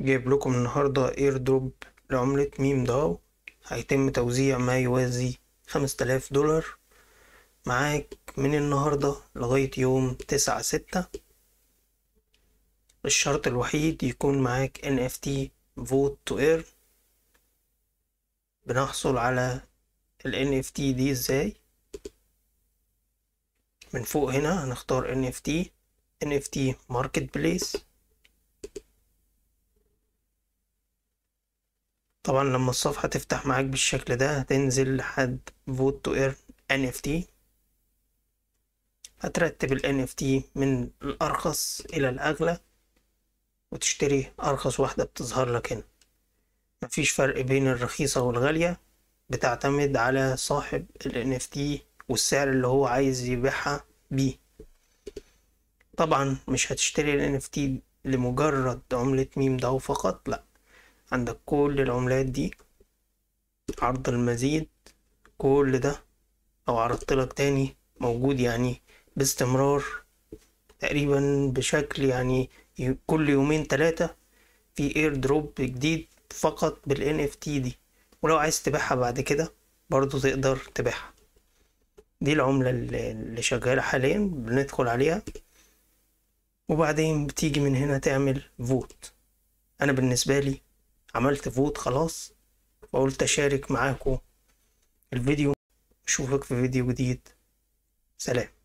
جايب لكم النهاردة اير دروب لعملة ميم داو هيتم توزيع ما يوازي خمستلاف دولار معاك من النهاردة لغاية يوم تسعة ستة الشرط الوحيد يكون معاك NFT Vote to Earn بنحصل على ال NFT دي ازاي من فوق هنا هنختار NFT NFT Marketplace طبعا لما الصفحة تفتح معاك بالشكل ده هتنزل لحد فوت تو ايرن NFT هترتب ال NFT من الأرخص إلى الأغلى وتشتري أرخص واحدة بتظهر لك هنا مفيش فرق بين الرخيصة والغالية بتعتمد على صاحب ال NFT والسعر اللي هو عايز يبيعها بيه طبعا مش هتشتري ال NFT لمجرد عملة ميم ده فقط لأ عندك كل العملات دي عرض المزيد كل ده لو عرضت لك تاني موجود يعني باستمرار تقريبا بشكل يعني كل يومين تلاتة في اير دروب جديد فقط بالان اف تي دي ولو عايز تبيعها بعد كده برضو تقدر تبيعها دي العملة اللي شغالة حاليا بندخل عليها وبعدين بتيجي من هنا تعمل فوت انا بالنسبة لي عملت فوت خلاص وقلت اشارك معاكم الفيديو اشوفك في فيديو جديد سلام